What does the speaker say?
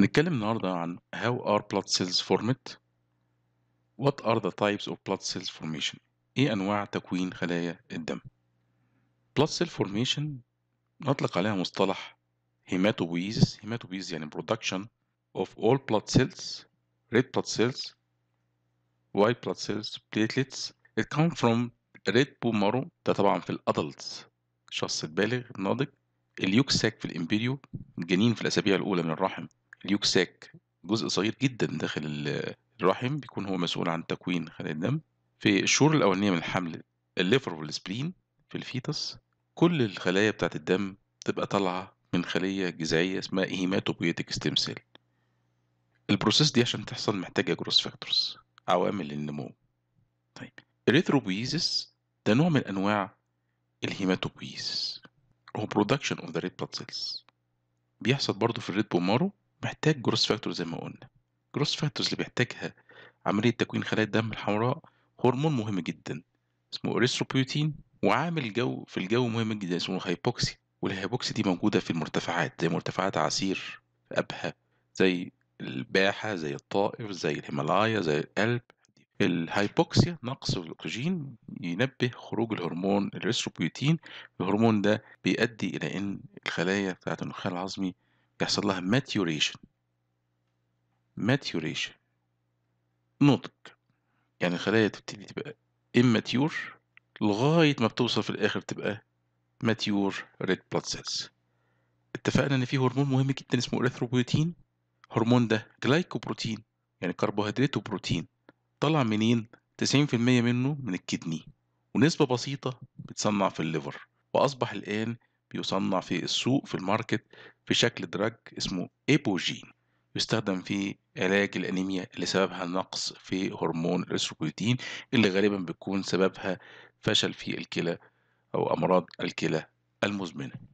هنتكلم النهاردة عن how are blood cells formed what are the types of blood cells formation ايه انواع تكوين خلايا الدم blood cell formation نطلق عليها مصطلح hematopoiesis hematopoiesis يعني production of all blood cells red blood cells white blood cells platelets it comes from red bone marrow ده طبعا في الادلتس الشخص البالغ الناضج اليوكساك في الامبيريو الجنين في الاسابيع الاولى من الرحم ساك جزء صغير جدا داخل الرحم بيكون هو مسؤول عن تكوين خلايا الدم في الشهور الأولانية من الحمل الليفر والسبلين في الفيتس كل الخلايا بتاعة الدم تبقى طالعة من خلية جذعية اسمها هيماتوبويتك ستيم سيل البروسيس دي عشان تحصل محتاجة جروس فاكتورز عوامل للنمو طيب اريثروبويزس ده نوع من أنواع الهيماتوبويزيس هو برودكشن اوف ذا ريد بلاد سيلز بيحصل برضه في الريد بومارو محتاج جروس فاكتور زي ما قلنا جروس فاكتورز اللي بيحتاجها عملية تكوين خلايا الدم الحمراء هرمون مهم جدا اسمه اريثروبيوتين وعامل جو في الجو مهم جدا اسمه الهيبوكسي والهيبوكسي دي موجودة في المرتفعات زي مرتفعات عسير أبها زي الباحة زي الطائر زي الهيمالايا زي القلب الهايبوكسيا نقص في الاكسجين ينبه خروج الهرمون الريستروبيوتين الهرمون ده بيؤدي الى ان الخلايا بتاعت النخاع العظمي بيحصل لها ماتيوريشن ماتيوريشن نضج يعني الخلايا تبتدي تبقى immature لغاية ما بتوصل في الآخر تبقى mature red blood cells اتفقنا إن في هرمون مهم جدا اسمه erythropoietin هرمون ده جلايكوبروتين يعني كربوهيدرات وبروتين طلع منين 90% منه من الكدني ونسبة بسيطة بتصنع في الليفر وأصبح الآن بيصنع في السوق في الماركت في شكل دراج اسمه ايبوجين يستخدم في علاج الانيميا اللي سببها نقص في هرمون الاستروجين اللي غالبا بيكون سببها فشل في الكلى او امراض الكلى المزمنه